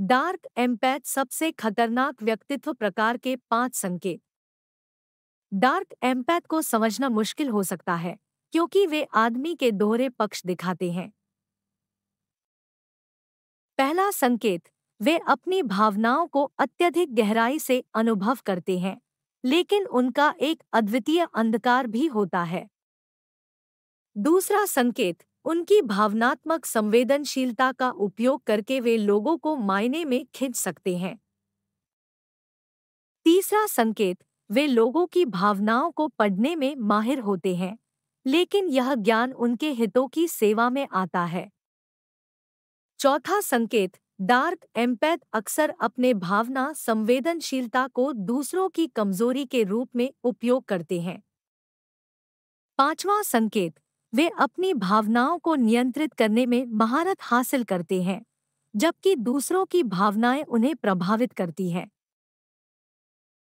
dark empath सबसे खतरनाक व्यक्तित्व प्रकार के पांच संकेत डार्क एम्पैथ को समझना मुश्किल हो सकता है क्योंकि वे आदमी के दोहरे पक्ष दिखाते हैं पहला संकेत वे अपनी भावनाओं को अत्यधिक गहराई से अनुभव करते हैं लेकिन उनका एक अद्वितीय अंधकार भी होता है दूसरा संकेत उनकी भावनात्मक संवेदनशीलता का उपयोग करके वे लोगों को मायने में खींच सकते हैं तीसरा संकेत वे लोगों की भावनाओं को पढ़ने में माहिर होते हैं लेकिन यह ज्ञान उनके हितों की सेवा में आता है चौथा संकेत डार्क एम्पैथ अक्सर अपने भावना संवेदनशीलता को दूसरों की कमजोरी के रूप में उपयोग करते हैं पांचवा संकेत वे अपनी भावनाओं को नियंत्रित करने में महारत हासिल करते हैं जबकि दूसरों की भावनाएं उन्हें प्रभावित करती हैं